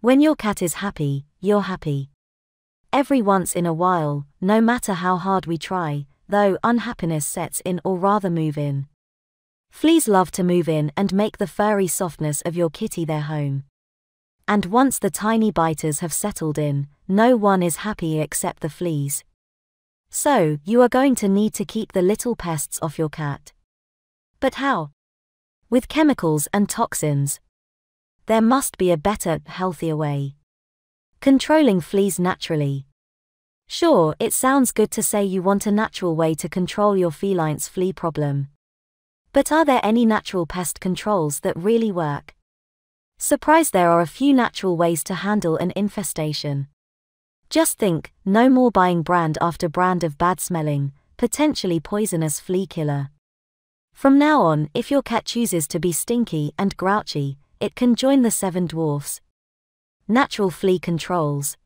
When your cat is happy, you're happy. Every once in a while, no matter how hard we try, though, unhappiness sets in or rather move in. Fleas love to move in and make the furry softness of your kitty their home. And once the tiny biters have settled in, no one is happy except the fleas. So, you are going to need to keep the little pests off your cat. But how? With chemicals and toxins. There must be a better, healthier way. Controlling fleas naturally. Sure, it sounds good to say you want a natural way to control your feline's flea problem. But are there any natural pest controls that really work? Surprise! there are a few natural ways to handle an infestation. Just think, no more buying brand after brand of bad smelling, potentially poisonous flea killer. From now on, if your cat chooses to be stinky and grouchy, it can join the seven dwarfs. Natural flea controls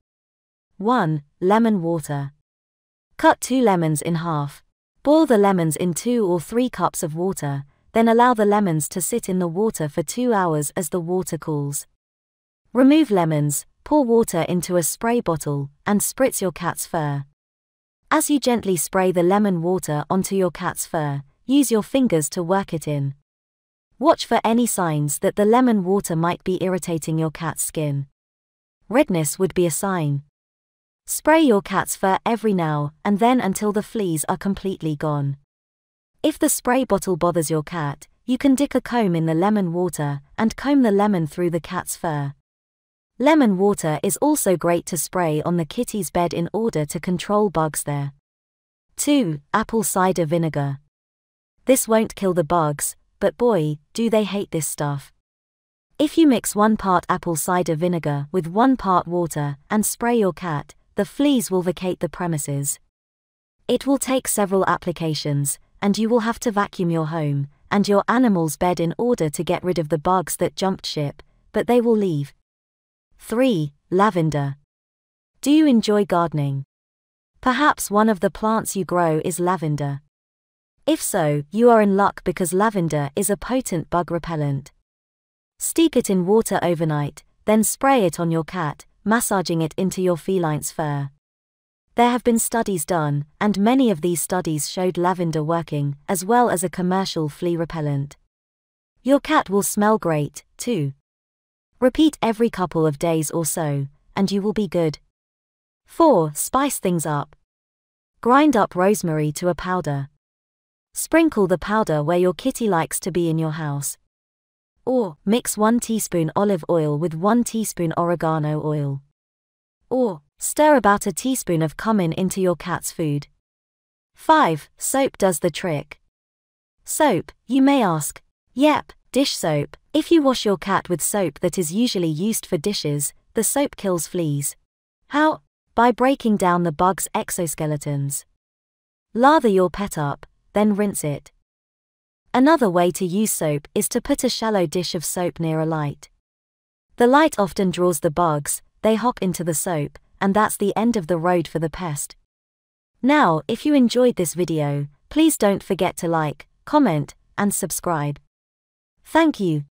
1. Lemon water. Cut two lemons in half. Boil the lemons in two or three cups of water, then allow the lemons to sit in the water for two hours as the water cools. Remove lemons, pour water into a spray bottle, and spritz your cat's fur. As you gently spray the lemon water onto your cat's fur, use your fingers to work it in. Watch for any signs that the lemon water might be irritating your cat's skin. Redness would be a sign. Spray your cat's fur every now and then until the fleas are completely gone. If the spray bottle bothers your cat, you can dip a comb in the lemon water and comb the lemon through the cat's fur. Lemon water is also great to spray on the kitty's bed in order to control bugs there. 2. Apple cider vinegar. This won't kill the bugs, but boy, do they hate this stuff. If you mix one part apple cider vinegar with one part water and spray your cat, the fleas will vacate the premises. It will take several applications, and you will have to vacuum your home and your animal's bed in order to get rid of the bugs that jumped ship, but they will leave. 3. Lavender. Do you enjoy gardening? Perhaps one of the plants you grow is lavender. If so, you are in luck because lavender is a potent bug repellent. Steep it in water overnight, then spray it on your cat, massaging it into your feline's fur. There have been studies done, and many of these studies showed lavender working, as well as a commercial flea repellent. Your cat will smell great, too. Repeat every couple of days or so, and you will be good. 4. Spice things up. Grind up rosemary to a powder. Sprinkle the powder where your kitty likes to be in your house. Or, mix 1 teaspoon olive oil with 1 teaspoon oregano oil. Or, stir about a teaspoon of cumin into your cat's food. 5. Soap does the trick. Soap, you may ask. Yep, dish soap. If you wash your cat with soap that is usually used for dishes, the soap kills fleas. How? By breaking down the bug's exoskeletons. Lather your pet up, then rinse it. Another way to use soap is to put a shallow dish of soap near a light. The light often draws the bugs, they hop into the soap, and that's the end of the road for the pest. Now, if you enjoyed this video, please don't forget to like, comment, and subscribe. Thank you.